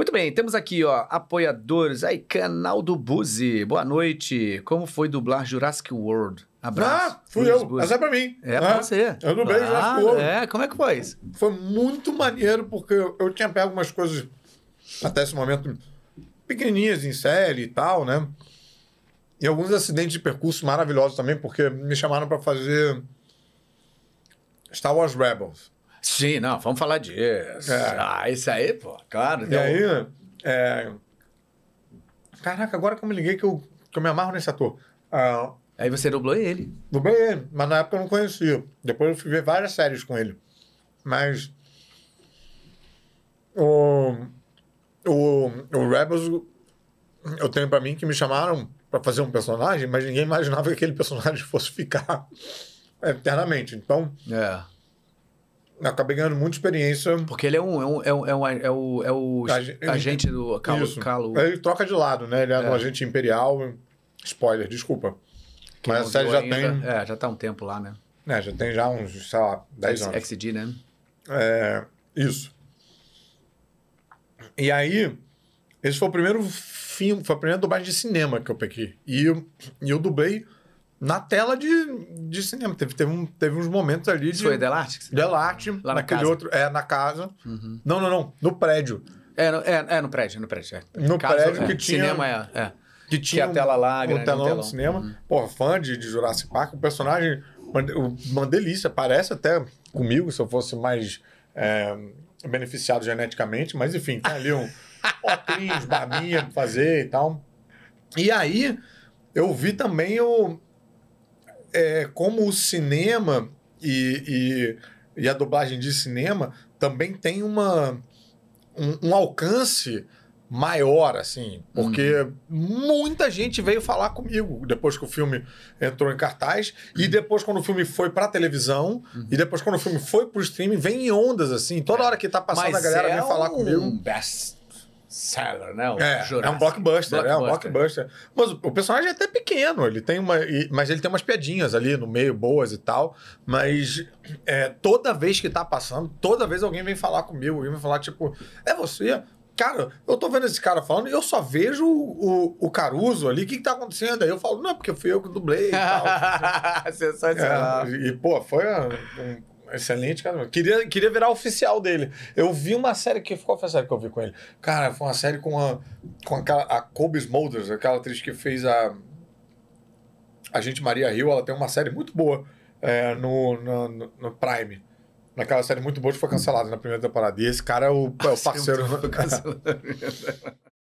Muito bem, temos aqui, ó, apoiadores. Aí, canal do Buzi. Boa noite. Como foi dublar Jurassic World? Abraço. Ah, fui Luiz eu. Buzzi. é pra mim. É, é pra você. Eu dublei ah, Jurassic World. É, como é que foi isso? Foi muito maneiro, porque eu, eu tinha pego umas coisas até esse momento pequenininhas em série e tal, né? E alguns acidentes de percurso maravilhosos também, porque me chamaram para fazer Star Wars Rebels. Sim, não, vamos falar disso. É. Ah, isso aí, pô, claro. E aí, é... caraca, agora que eu me liguei que eu, que eu me amarro nesse ator. Ah, aí você dublou ele. dublou ele, mas na época eu não conhecia. Depois eu fui ver várias séries com ele. Mas o, o, o Rebels, eu tenho pra mim que me chamaram para fazer um personagem, mas ninguém imaginava que aquele personagem fosse ficar eternamente. Então, é acabei ganhando muita experiência. Porque ele é um. É, um, é, um, é, um, é o, é o agente, do Calo, Calo. Ele troca de lado, né? Ele é, um agente imperial. Spoiler, desculpa. Que Mas a série já ainda, tem. É, já tá um tempo lá, né? É, já tem já uns, sei lá, 10 anos. XD, né? É, isso. E aí, esse foi o primeiro filme, foi a primeira dublagem de cinema que eu peguei. E, e eu dublei na tela de, de cinema. Teve, teve, um, teve uns momentos ali de... Foi Delarte? Delarte, Lá naquele na outro... É, na casa. Uhum. Não, não, não. No prédio. É, no, é, é no prédio, no prédio. É. No casa, prédio é. que tinha... Cinema é, é. Que tinha que a tela lá, um, um telão, do cinema. Uhum. Pô, fã de, de Jurassic Park, o personagem... Uma delícia, parece até comigo, se eu fosse mais é, beneficiado geneticamente, mas enfim, tem ali um óculos, barbinha pra fazer e tal. E aí, eu vi também o, é, como o cinema e, e, e, a dublagem de cinema também tem uma, um, um alcance maior, assim, porque uhum. muita gente veio falar comigo depois que o filme entrou em cartaz e uhum. depois quando o filme foi pra televisão e uhum. depois quando o filme foi pro streaming, vem em ondas, assim, toda hora que tá passando Mas a galera é vem falar comigo. Best seller, né? O é, Jurassic. é um blockbuster, blockbuster, né? é um blockbuster. Mas o personagem é até pequeno, ele tem uma, mas ele tem umas piadinhas ali no meio boas e tal. Mas é, toda vez que tá passando, toda vez alguém vem falar comigo, alguém vem falar tipo, é você? Cara, eu tô vendo esse cara falando e eu só vejo o, o Caruso ali, o que, que tá acontecendo? Aí eu falo, não, é porque fui eu que dublei e tal. Sensacional. É, e, pô, foi um, Excelente casamento. Queria, queria virar oficial dele. Eu vi uma série que. Qual foi a série que eu vi com ele? Cara, foi uma série com a. Com aquela. A Kobe Smulders, aquela atriz que fez a. A gente Maria Rio ela tem uma série muito boa é, no, no, no Prime. Naquela série muito boa que foi cancelada na primeira temporada. E esse cara é o, é o parceiro.